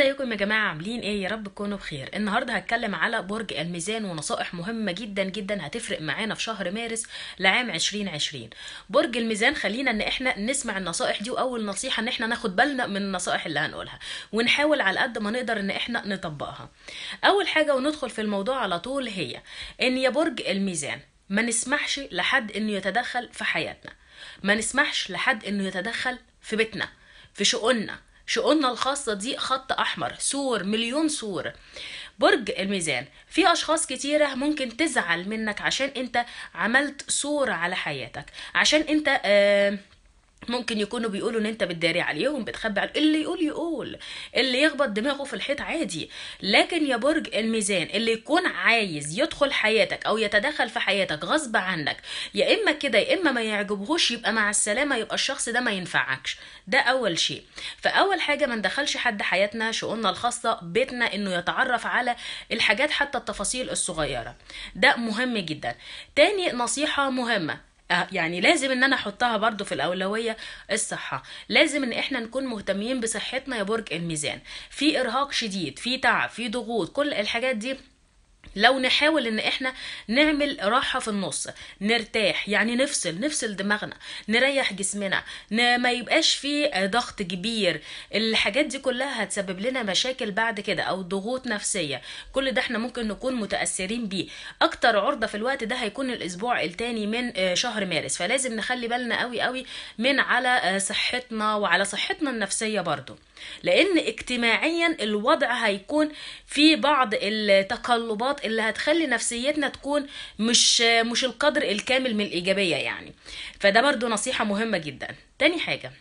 ازيكم يا جماعه عاملين ايه يا رب تكونوا بخير النهارده هتكلم على برج الميزان ونصائح مهمه جدا جدا هتفرق معانا في شهر مارس لعام 2020 برج الميزان خلينا ان احنا نسمع النصائح دي واول نصيحه ان احنا ناخد بالنا من النصائح اللي هنقولها ونحاول على قد ما نقدر ان احنا نطبقها اول حاجه وندخل في الموضوع على طول هي ان يا برج الميزان ما نسمحش لحد انه يتدخل في حياتنا ما نسمحش لحد انه يتدخل في بيتنا في شؤوننا شؤوننا الخاصة دي خط أحمر سور مليون سور برج الميزان في أشخاص كتيرة ممكن تزعل منك عشان أنت عملت سور على حياتك عشان أنت آه ممكن يكونوا بيقولوا ان انت بتداري عليهم بتخبي عليهم اللي يقول يقول اللي يخبط دماغه في الحيط عادي لكن يا برج الميزان اللي يكون عايز يدخل حياتك او يتدخل في حياتك غصب عنك يا اما كده يا اما ما يعجبهوش يبقى مع السلامه يبقى الشخص ده ما ينفعكش ده اول شيء فاول حاجه ما ندخلش حد حياتنا شؤوننا الخاصه بيتنا انه يتعرف على الحاجات حتى التفاصيل الصغيره ده مهم جدا تاني نصيحه مهمه آه، يعني لازم ان انا احطها برضو في الاولويه الصحه لازم ان احنا نكون مهتمين بصحتنا يا برج الميزان في ارهاق شديد في تعب في ضغوط كل الحاجات دي لو نحاول ان احنا نعمل راحه في النص نرتاح يعني نفصل نفصل دماغنا نريح جسمنا ما يبقاش في ضغط كبير الحاجات دي كلها هتسبب لنا مشاكل بعد كده او ضغوط نفسيه كل ده احنا ممكن نكون متاثرين بيه اكتر عرضه في الوقت ده هيكون الاسبوع التاني من آه، شهر مارس فلازم نخلي بالنا قوي قوي من على آه، صحتنا وعلى صحتنا النفسيه برضو لان اجتماعيا الوضع هيكون في بعض التقلبات اللي هتخلي نفسيتنا تكون مش مش القدر الكامل من الايجابيه يعني فده برضو نصيحه مهمه جدا تاني حاجه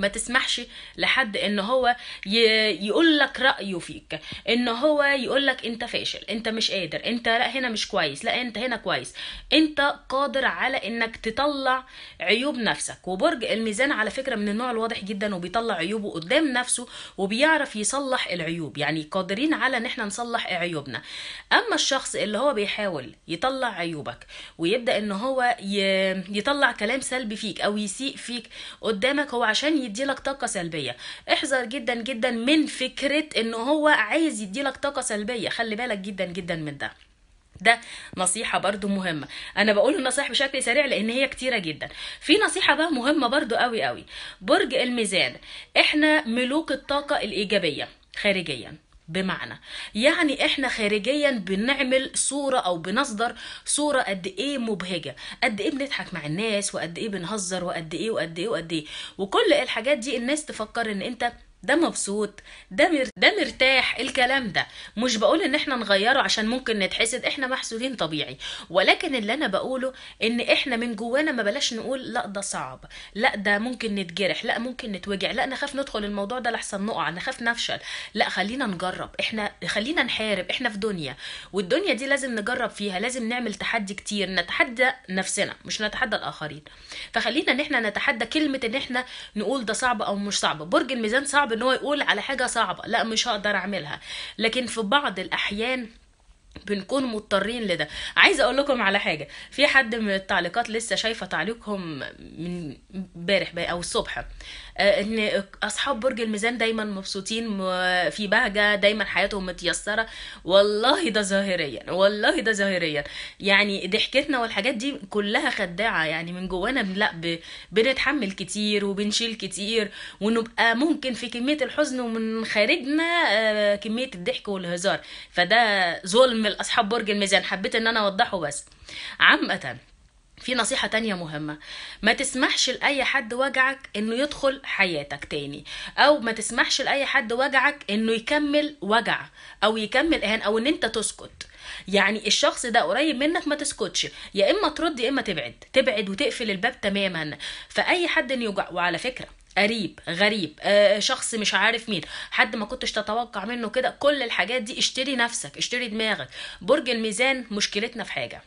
ما تسمحش لحد ان هو يقول لك رايه فيك ان هو يقول لك انت فاشل انت مش قادر انت لا هنا مش كويس لا انت هنا كويس انت قادر على انك تطلع عيوب نفسك وبرج الميزان على فكره من النوع الواضح جدا وبيطلع عيوبه قدام نفسه وبيعرف يصلح العيوب يعني قادرين على ان احنا نصلح عيوبنا اما الشخص اللي هو بيحاول يطلع عيوبك ويبدا ان هو يطلع كلام سلبي فيك او يسيء فيك قدامك هو عشان يديلك طاقه سلبيه احذر جدا جدا من فكره ان هو عايز يديلك طاقه سلبيه خلي بالك جدا جدا من ده ده نصيحه برضو مهمه انا بقول النصايح بشكل سريع لان هي كتيره جدا في نصيحه بقى مهمه برضو قوي قوي برج الميزان احنا ملوك الطاقه الايجابيه خارجيا بمعنى يعني احنا خارجيا بنعمل صوره او بنصدر صوره قد ايه مبهجه قد ايه بنضحك مع الناس وقد ايه بنهزر وقد ايه وقد ايه وقد ايه وكل الحاجات دي الناس تفكر ان انت ده مبسوط ده مر... ده مرتاح الكلام ده مش بقول ان احنا نغيره عشان ممكن نتحسد احنا محسودين طبيعي ولكن اللي انا بقوله ان احنا من جوانا ما بلاش نقول لا ده صعب لا ده ممكن نتجرح لا ممكن نتوجع لا نخاف ندخل الموضوع ده لحسن نقع نخاف نفشل لا خلينا نجرب احنا خلينا نحارب احنا في دنيا والدنيا دي لازم نجرب فيها لازم نعمل تحدي كتير نتحدى نفسنا مش نتحدى الاخرين فخلينا ان احنا نتحدى كلمه ان احنا نقول ده صعب او مش صعب برج الميزان صعب صعب ان هو يقول على حاجه صعبه لا مش هقدر اعملها لكن في بعض الاحيان بنكون مضطرين لده عايزه اقول لكم على حاجه في حد من التعليقات لسه شايفه تعليقهم من امبارح او الصبح آه، ان اصحاب برج الميزان دايما مبسوطين في بهجه دايما حياتهم متيسره والله ده ظاهريا والله ده ظاهريا يعني ضحكتنا والحاجات دي كلها خداعه يعني من جوانا لا بنتحمل كتير وبنشيل كتير ونبقى ممكن في كميه الحزن ومن خارجنا آه، كميه الضحك والهزار فده ظلم لاصحاب برج الميزان حبيت ان انا اوضحه بس عامه في نصيحة تانية مهمة ما تسمحش لأي حد وجعك إنه يدخل حياتك تاني أو ما تسمحش لأي حد وجعك إنه يكمل وجع أو يكمل إهان أو إن أنت تسكت يعني الشخص ده قريب منك ما تسكتش يا إما ترد يا إما تبعد تبعد وتقفل الباب تماما فأي حد يوجع وعلى فكرة قريب غريب آه شخص مش عارف مين حد ما كنتش تتوقع منه كده كل الحاجات دي اشتري نفسك اشتري دماغك برج الميزان مشكلتنا في حاجه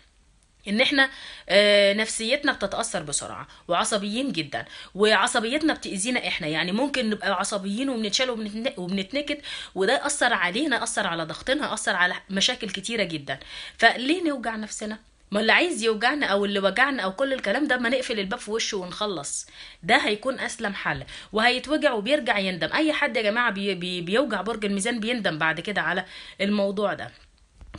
ان احنا آه، نفسيتنا بتتاثر بسرعه وعصبيين جدا وعصبيتنا بتاذينا احنا يعني ممكن نبقى عصبيين وبنتشال وبنتنكد وده اثر علينا اثر على ضغطنا اثر على مشاكل كتيره جدا فليه نوجع نفسنا ما اللي عايز يوجعنا او اللي وجعنا او كل الكلام ده ما نقفل الباب في وشه ونخلص ده هيكون اسلم حل وهيتوجع وبيرجع يندم اي حد يا جماعه بي بي بيوجع برج الميزان بيندم بعد كده على الموضوع ده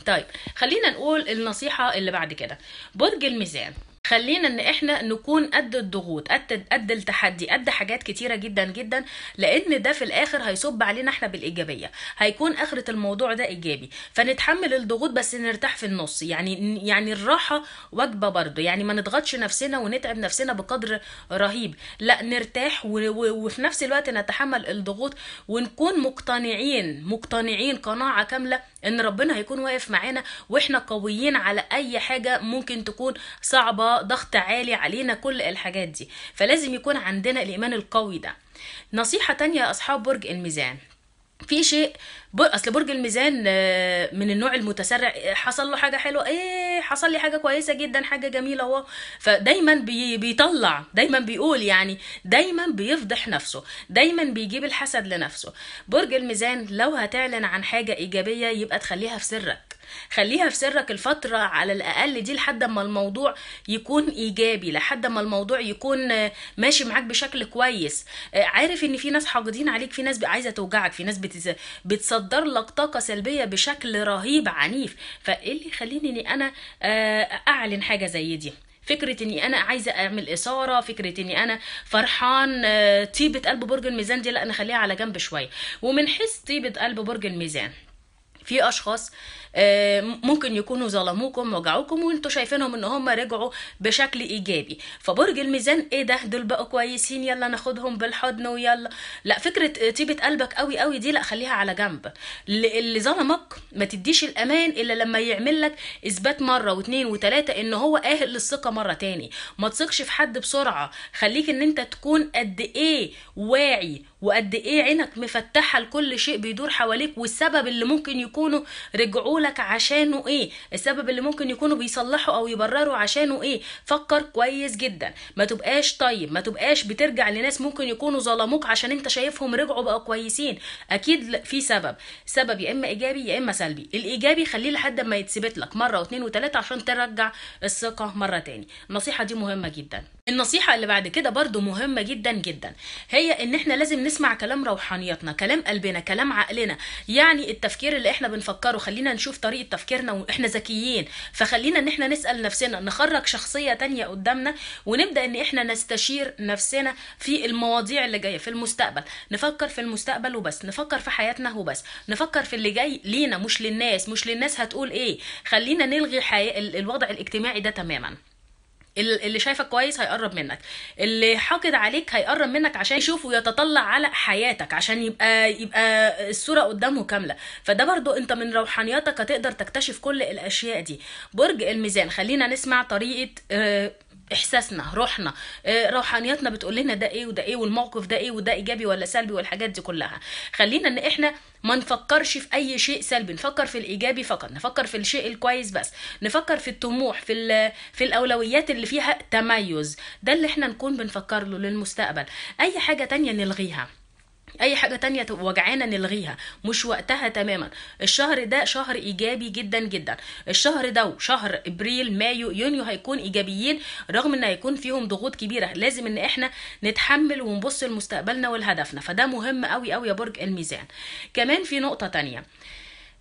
طيب خلينا نقول النصيحة اللي بعد كده برج الميزان خلينا ان احنا نكون قد الضغوط قد قد التحدي قد حاجات كتيره جدا جدا لان ده في الاخر هيصب علينا احنا بالايجابيه هيكون اخره الموضوع ده ايجابي فنتحمل الضغوط بس نرتاح في النص يعني يعني الراحه وجبه برضو يعني ما نضغطش نفسنا ونتعب نفسنا بقدر رهيب لا نرتاح وفي نفس الوقت نتحمل الضغوط ونكون مقتنعين مقتنعين قناعه كامله ان ربنا هيكون واقف معانا واحنا قويين على اي حاجه ممكن تكون صعبه ضغط عالي علينا كل الحاجات دي فلازم يكون عندنا الايمان القوي ده نصيحه تانية يا اصحاب برج الميزان في شيء اصل برج الميزان آه، من النوع المتسرع آه، حصل له حاجه حلوه ايه حصل لي حاجه كويسه جدا حاجه جميله اهو فدايما بي بيطلع دايما بيقول يعني دايما بيفضح نفسه دايما بيجيب الحسد لنفسه برج الميزان لو هتعلن عن حاجه ايجابيه يبقى تخليها في سرك خليها في سرك الفترة على الأقل دي لحد ما الموضوع يكون إيجابي لحد ما الموضوع يكون ماشي معاك بشكل كويس آه، عارف إن في ناس حاقدين عليك في ناس عايزة توجعك في ناس بتصدر لك طاقة سلبية بشكل رهيب عنيف فإيه اللي يخليني إني أنا آه، أعلن حاجة زي دي فكره اني انا عايزه اعمل اثاره فكره اني انا فرحان آه، طيبه قلب برج الميزان دي لا نخليها على جنب شويه ومن حيث طيبه قلب برج الميزان في اشخاص آه، ممكن يكونوا ظلموكم وجعوكم وانتم شايفينهم ان هم رجعوا بشكل ايجابي فبرج الميزان ايه ده دول بقوا كويسين يلا ناخدهم بالحضن ويلا لا فكره آه، طيبه قلبك قوي قوي دي لا خليها على جنب اللي ظلمك ما تديش الامان الا لما يعمل لك اثبات مره واتنين وتلاته ان هو اهل للثقه مره تاني ما تثقش في حد بسرعه خليك ان انت تكون قد ايه واعي وقد ايه عينك مفتحه لكل شيء بيدور حواليك والسبب اللي ممكن يكون يكونوا رجعوا لك عشانه ايه السبب اللي ممكن يكونوا بيصلحوا او يبرروا عشانه ايه فكر كويس جدا ما تبقاش طيب ما تبقاش بترجع لناس ممكن يكونوا ظلموك عشان انت شايفهم رجعوا بقوا كويسين اكيد في سبب سبب يا اما ايجابي يا اما سلبي الايجابي خليه لحد ما يتثبت لك مره واثنين وثلاثه عشان ترجع الثقه مره تاني النصيحه دي مهمه جدا النصيحة اللي بعد كده برضو مهمة جدا جدا هي ان احنا لازم نسمع كلام روحانيتنا كلام قلبنا كلام عقلنا يعني التفكير اللي احنا بنفكره خلينا نشوف طريقة تفكيرنا واحنا ذكيين فخلينا ان احنا نسأل نفسنا نخرج شخصية تانية قدامنا ونبدأ ان احنا نستشير نفسنا في المواضيع اللي جاية في المستقبل نفكر في المستقبل وبس نفكر في حياتنا وبس نفكر في اللي جاي لينا مش للناس مش للناس هتقول ايه خلينا نلغي حي... الوضع الاجتماعي ده تماما اللي شايفك كويس هيقرب منك اللي حاقد عليك هيقرب منك عشان يشوف ويتطلع على حياتك عشان يبقى يبقى الصوره قدامه كامله فده برضو انت من روحانياتك هتقدر تكتشف كل الاشياء دي برج الميزان خلينا نسمع طريقه آه، احساسنا روحنا آه، روحانياتنا بتقول لنا ده ايه وده ايه والموقف ده ايه وده ايجابي ولا سلبي والحاجات دي كلها خلينا ان احنا ما نفكرش في اي شيء سلبي نفكر في الايجابي فقط نفكر في الشيء الكويس بس نفكر في الطموح في في الاولويات اللي فيها تميز ده اللي احنا نكون بنفكر له للمستقبل اي حاجه تانية نلغيها اي حاجه تانية تبقى وجعانه نلغيها مش وقتها تماما الشهر ده شهر ايجابي جدا جدا الشهر ده شهر ابريل مايو يونيو هيكون ايجابيين رغم ان هيكون فيهم ضغوط كبيره لازم ان احنا نتحمل ونبص لمستقبلنا ولهدفنا فده مهم قوي قوي يا برج الميزان كمان في نقطه تانية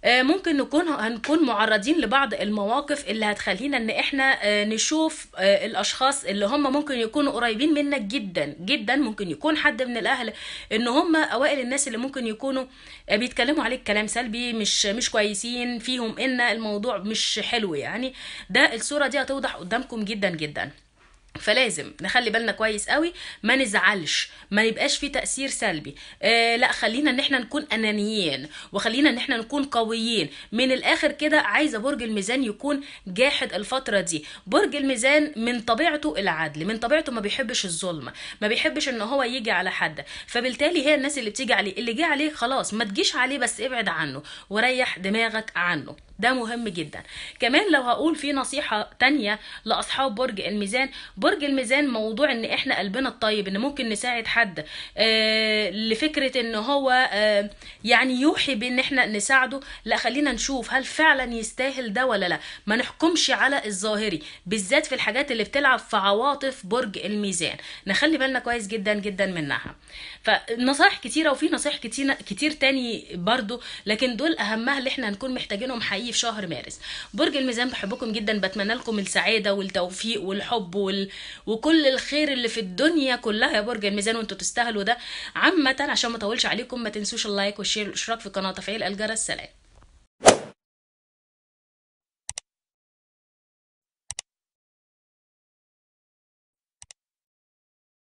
آه، ممكن نكون هنكون معرضين لبعض المواقف اللي هتخلينا ان احنا آه، نشوف آه، الاشخاص اللي هم ممكن يكونوا قريبين منك جدا جدا ممكن يكون حد من الاهل ان هم اوائل الناس اللي ممكن يكونوا بيتكلموا عليك كلام سلبي مش مش كويسين فيهم ان الموضوع مش حلو يعني ده الصوره دي هتوضح قدامكم جدا جدا فلازم نخلي بالنا كويس قوي ما نزعلش ما يبقاش في تاثير سلبي آه لا خلينا ان احنا نكون انانيين وخلينا ان احنا نكون قويين من الاخر كده عايزه برج الميزان يكون جاحد الفتره دي برج الميزان من طبيعته العدل من طبيعته ما بيحبش الظلم ما بيحبش ان هو يجي على حد فبالتالي هي الناس اللي بتيجي عليه اللي جه عليه خلاص ما تجيش عليه بس ابعد عنه وريح دماغك عنه ده مهم جدا كمان لو هقول في نصيحة تانية لأصحاب برج الميزان برج الميزان موضوع ان احنا قلبنا الطيب ان ممكن نساعد حد آه لفكرة ان هو آه يعني يوحي بان احنا نساعده لا خلينا نشوف هل فعلا يستاهل ده ولا لا ما نحكمش على الظاهري بالذات في الحاجات اللي بتلعب في عواطف برج الميزان نخلي بالنا كويس جدا جدا منها فنصائح كتيرة وفي نصائح كتير, كتير تاني برضو لكن دول اهمها اللي احنا هنكون محتاجينهم حقيقة زي في شهر مارس برج الميزان بحبكم جدا بتمنى لكم السعاده والتوفيق والحب وال... وكل الخير اللي في الدنيا كلها يا برج الميزان وانتوا تستاهلوا ده عامه عشان ما اطولش عليكم ما تنسوش اللايك والشير والاشتراك في القناه وتفعيل الجرس سلام